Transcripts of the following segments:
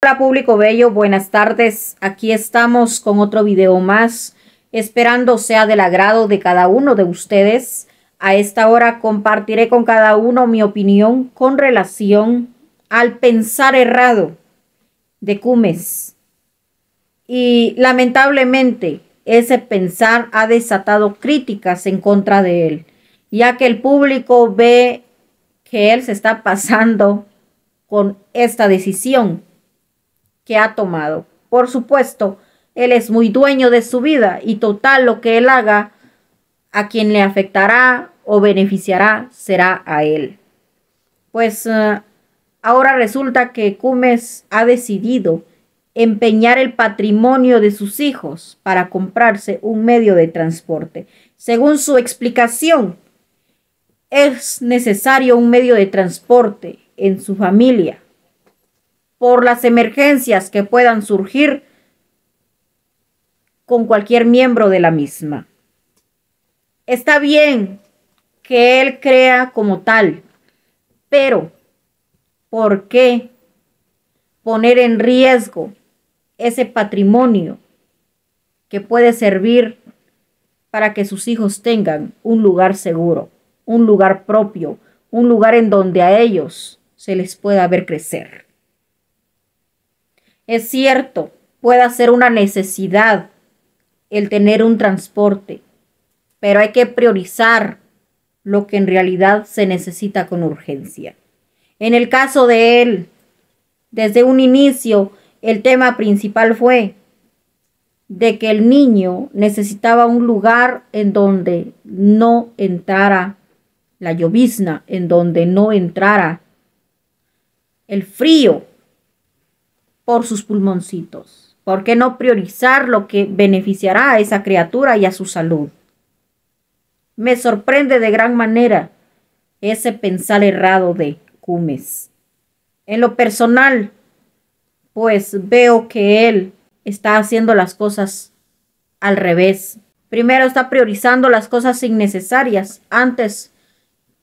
Hola público bello, buenas tardes. Aquí estamos con otro video más, esperando sea del agrado de cada uno de ustedes. A esta hora compartiré con cada uno mi opinión con relación al pensar errado de Cumes. Y lamentablemente ese pensar ha desatado críticas en contra de él, ya que el público ve que él se está pasando con esta decisión que ha tomado. Por supuesto, él es muy dueño de su vida y total lo que él haga, a quien le afectará o beneficiará será a él. Pues eh, ahora resulta que Cumes ha decidido empeñar el patrimonio de sus hijos para comprarse un medio de transporte. Según su explicación, es necesario un medio de transporte en su familia por las emergencias que puedan surgir con cualquier miembro de la misma. Está bien que él crea como tal, pero ¿por qué poner en riesgo ese patrimonio que puede servir para que sus hijos tengan un lugar seguro, un lugar propio, un lugar en donde a ellos se les pueda ver crecer? Es cierto, puede ser una necesidad el tener un transporte, pero hay que priorizar lo que en realidad se necesita con urgencia. En el caso de él, desde un inicio, el tema principal fue de que el niño necesitaba un lugar en donde no entrara la llovizna, en donde no entrara el frío, por sus pulmoncitos. ¿Por qué no priorizar lo que beneficiará a esa criatura y a su salud? Me sorprende de gran manera ese pensar errado de Cumes. En lo personal, pues veo que él está haciendo las cosas al revés. Primero está priorizando las cosas innecesarias antes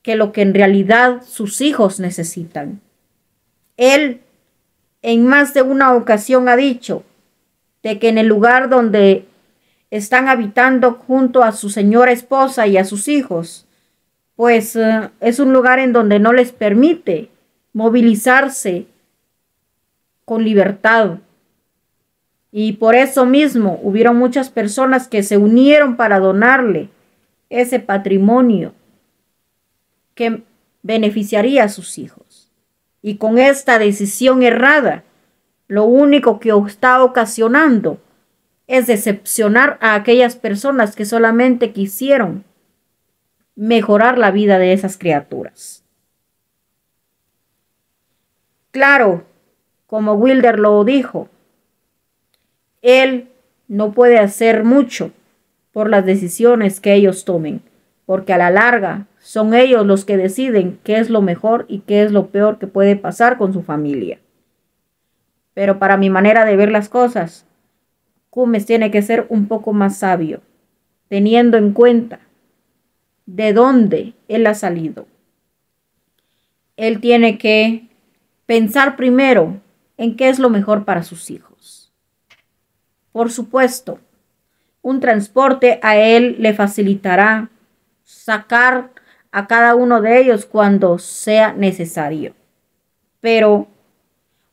que lo que en realidad sus hijos necesitan. Él en más de una ocasión ha dicho de que en el lugar donde están habitando junto a su señora esposa y a sus hijos, pues eh, es un lugar en donde no les permite movilizarse con libertad. Y por eso mismo hubieron muchas personas que se unieron para donarle ese patrimonio que beneficiaría a sus hijos. Y con esta decisión errada, lo único que está ocasionando es decepcionar a aquellas personas que solamente quisieron mejorar la vida de esas criaturas. Claro, como Wilder lo dijo, él no puede hacer mucho por las decisiones que ellos tomen porque a la larga son ellos los que deciden qué es lo mejor y qué es lo peor que puede pasar con su familia. Pero para mi manera de ver las cosas, Cumes tiene que ser un poco más sabio, teniendo en cuenta de dónde él ha salido. Él tiene que pensar primero en qué es lo mejor para sus hijos. Por supuesto, un transporte a él le facilitará sacar a cada uno de ellos cuando sea necesario. Pero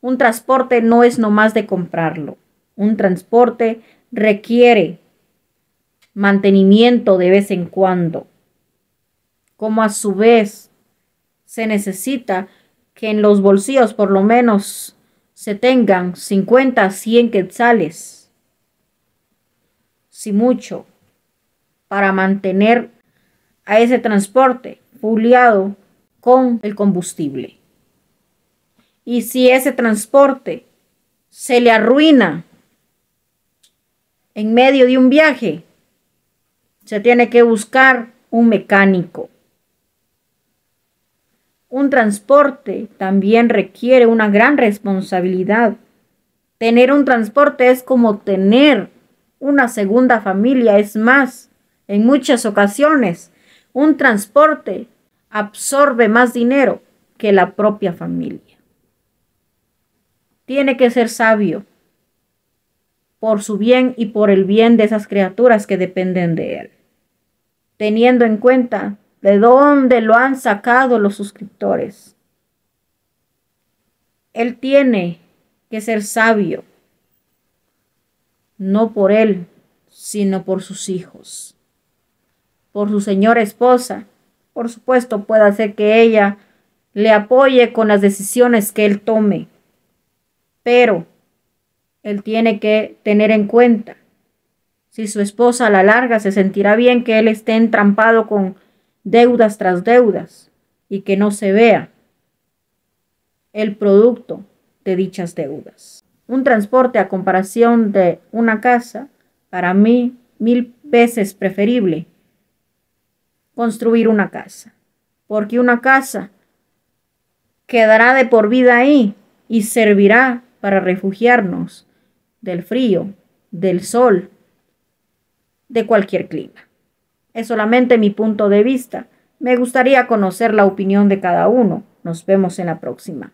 un transporte no es nomás de comprarlo. Un transporte requiere mantenimiento de vez en cuando, como a su vez se necesita que en los bolsillos por lo menos se tengan 50, 100 quetzales, si mucho, para mantener a ese transporte puliado con el combustible. Y si ese transporte se le arruina en medio de un viaje, se tiene que buscar un mecánico. Un transporte también requiere una gran responsabilidad. Tener un transporte es como tener una segunda familia, es más, en muchas ocasiones un transporte absorbe más dinero que la propia familia. Tiene que ser sabio por su bien y por el bien de esas criaturas que dependen de él, teniendo en cuenta de dónde lo han sacado los suscriptores. Él tiene que ser sabio, no por él, sino por sus hijos por su señora esposa, por supuesto puede hacer que ella le apoye con las decisiones que él tome. Pero él tiene que tener en cuenta si su esposa a la larga se sentirá bien que él esté entrampado con deudas tras deudas y que no se vea el producto de dichas deudas. Un transporte a comparación de una casa, para mí, mil veces preferible construir una casa, porque una casa quedará de por vida ahí y servirá para refugiarnos del frío, del sol, de cualquier clima. Es solamente mi punto de vista. Me gustaría conocer la opinión de cada uno. Nos vemos en la próxima.